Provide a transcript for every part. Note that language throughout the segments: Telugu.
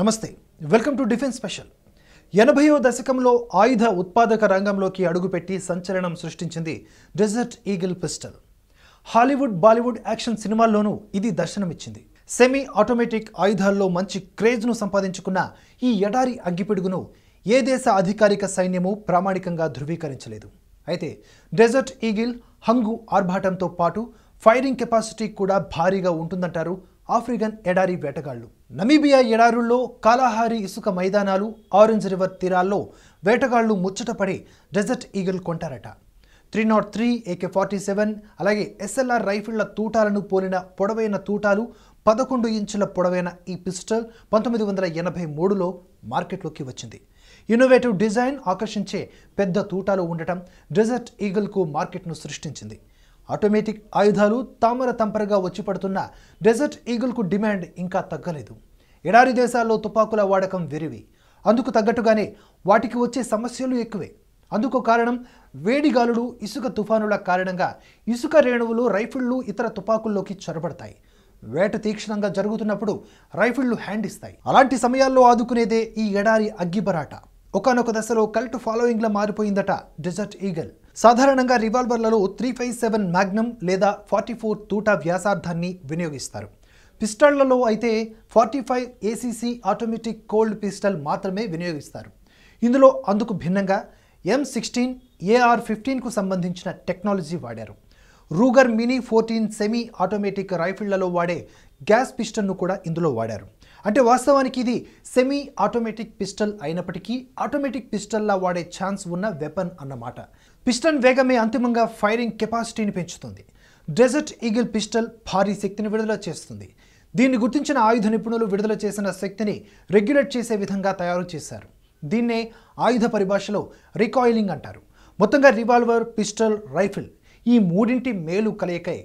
నమస్తే వెల్కమ్ టు డిఫెన్స్ స్పెషల్ ఎనభైవ దశకంలో ఆయుధ ఉత్పాదక రంగంలోకి అడుగుపెట్టి సంచలనం సృష్టించింది desert eagle pistol Hollywood Bollywood action సినిమాల్లోనూ ఇది దర్శనమిచ్చింది సెమీ ఆటోమేటిక్ ఆయుధాల్లో మంచి క్రేజ్ను సంపాదించుకున్న ఈ ఎడారి అగ్గిపిడుగును ఏ దేశ అధికారిక సైన్యము ప్రామాణికంగా ధృవీకరించలేదు అయితే డెజర్ట్ ఈగిల్ హంగు ఆర్భాటంతో పాటు ఫైరింగ్ కెపాసిటీ కూడా భారీగా ఉంటుందంటారు ఆఫ్రికన్ ఎడారి వేటగాళ్లు నమీబియా ఎడారుల్లో కాలాహారి ఇసుక మైదానాలు ఆరెంజ్ రివర్ తీరాల్లో వేటగాళ్లు ముచ్చటపడే డెజర్ట్ ఈగిల్ కొంటారట three not three AK forty seven అలాగే ఎస్ఎల్ఆర్ రైఫిళ్ల తూటాలను పోలిన పొడవైన తూటాలు పదకొండు ఇంచుల పొడవైన ఈ పిస్టల్ పంతొమ్మిది వందల ఎనభై మూడులో మార్కెట్లోకి వచ్చింది ఇన్నోవేటివ్ డిజైన్ ఆకర్షించే పెద్ద తూటాలు ఉండటం డెజర్ట్ ఈగల్కు మార్కెట్ను సృష్టించింది ఆటోమేటిక్ ఆయుధాలు తామర తంపరగా వచ్చి పడుతున్న డెజర్ట్ ఈగుల్కు డిమాండ్ ఇంకా తగ్గలేదు ఎడారి దేశాల్లో తుపాకుల వాడకం విరివి అందుకు తగ్గట్టుగానే వాటికి వచ్చే సమస్యలు ఎక్కువే అందుకు కారణం వేడిగాలుడు ఇసుక తుఫానుల కారణంగా ఇసుక రేణువులు రైఫిళ్లు ఇతర తుపాకుల్లోకి చొరబడతాయి వేట తీక్షణంగా జరుగుతున్నప్పుడు రైఫిళ్లు హ్యాండ్ ఇస్తాయి అలాంటి సమయాల్లో ఆదుకునేదే ఈ ఎడారి అగ్గిబరాట ఒకనొక దశలో కల్ట్ ఫాలోయింగ్లా మారిపోయిందట డెజర్ట్ ఈగల్ సాధారణంగా రివాల్వర్లలో త్రీ ఫైవ్ సెవెన్ మ్యాగ్నమ్ లేదా ఫార్టీ ఫోర్ తూటా వ్యాసార్థాన్ని వినియోగిస్తారు పిస్టళ్లలో అయితే forty five ACC automatic colt pistol మాత్రమే వినియోగిస్తారు ఇందులో అందుకు భిన్నంగా ఎం సిక్స్టీన్ ఏఆర్ ఫిఫ్టీన్కు సంబంధించిన టెక్నాలజీ వాడారు Ruger mini fourteen semi automatic రైఫిళ్లలో వాడే గ్యాస్ పిస్టల్ను కూడా ఇందులో వాడారు అంటే వాస్తవానికి ఇది సెమీ ఆటోమేటిక్ పిస్టల్ అయినప్పటికీ ఆటోమేటిక్ పిస్టల్లా వాడే ఛాన్స్ ఉన్న వెపన్ అన్నమాట పిస్టన్ వేగమే అంతిమంగా ఫైరింగ్ కెపాసిటీని పెంచుతుంది డెజర్ట్ ఈగిల్ పిస్టల్ భారీ శక్తిని విడుదల చేస్తుంది దీన్ని గుర్తించిన ఆయుధ నిపుణులు విడుదల చేసిన శక్తిని రెగ్యులేట్ చేసే విధంగా తయారు చేశారు దీన్నే ఆయుధ పరిభాషలో రికాయిలింగ్ అంటారు మొత్తంగా రివాల్వర్ పిస్టల్ రైఫిల్ ఈ మూడింటి మేలు కలయికై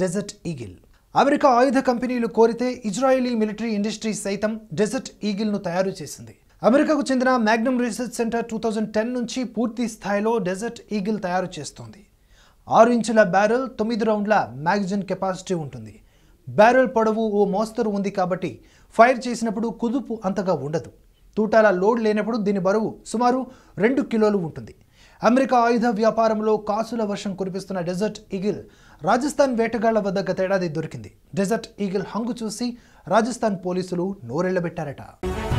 డెజర్ట్ ఈగిల్ అమెరికా ఆయుధ కంపెనీలు కోరితే ఇజ్రాయేలీ మిలిటరీ ఇండస్ట్రీ సైతం డెజర్ట్ ఈగిల్ను తయారు చేసింది అమెరికాకు చెందిన Magnum Research Center two thousand ten నుంచి పూర్తి స్థాయిలో డెజర్ట్ ఈగిల్ తయారు చేస్తోంది ఆరు ఇంచుల బ్యారెల్ తొమ్మిది రౌండ్ల మ్యాగజైన్ కెపాసిటీ ఉంటుంది బ్యారెల్ పొడవు ఓ మోస్తరు ఉంది కాబట్టి ఫైర్ చేసినప్పుడు కుదుపు అంతగా ఉండదు తూటాల లోడ్ లేనప్పుడు దీని బరువు సుమారు రెండు కిలోలు ఉంటుంది అమెరికా ఆయుధ వ్యాపారంలో కాసుల వర్షం కురిపిస్తున్న డెజర్ట్ ఈగిల్ రాజస్థాన్ వేటగాళ్ల వద్ద గతేడాది దొరికింది డెజర్ట్ ఈగిల్ హంగు చూసి రాజస్థాన్ పోలీసులు నోరెళ్లబెట్టారట